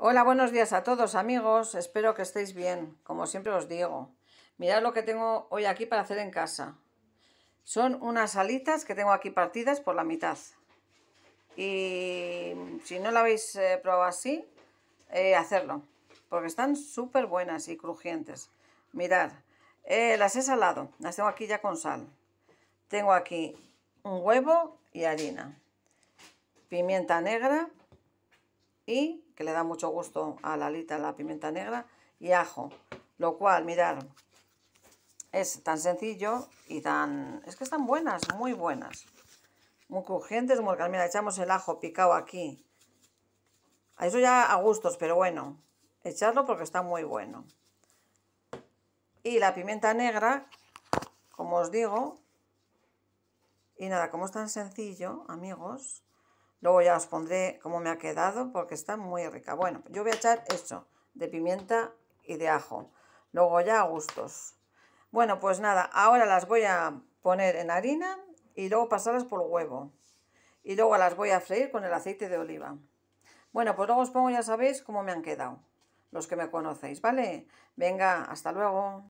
Hola, buenos días a todos amigos, espero que estéis bien, como siempre os digo. Mirad lo que tengo hoy aquí para hacer en casa. Son unas alitas que tengo aquí partidas por la mitad. Y si no la habéis eh, probado así, eh, hacerlo, porque están súper buenas y crujientes. Mirad, eh, las he salado, las tengo aquí ya con sal. Tengo aquí un huevo y harina, pimienta negra, y, que le da mucho gusto a la alita la pimienta negra, y ajo. Lo cual, mirad, es tan sencillo y tan... Es que están buenas, muy buenas. Muy crujientes, muy... Mira, echamos el ajo picado aquí. A eso ya a gustos, pero bueno, echarlo porque está muy bueno. Y la pimienta negra, como os digo, y nada, como es tan sencillo, amigos, Luego ya os pondré cómo me ha quedado porque está muy rica. Bueno, yo voy a echar esto de pimienta y de ajo. Luego ya a gustos. Bueno, pues nada, ahora las voy a poner en harina y luego pasarlas por huevo. Y luego las voy a freír con el aceite de oliva. Bueno, pues luego os pongo, ya sabéis, cómo me han quedado. Los que me conocéis, ¿vale? Venga, hasta luego.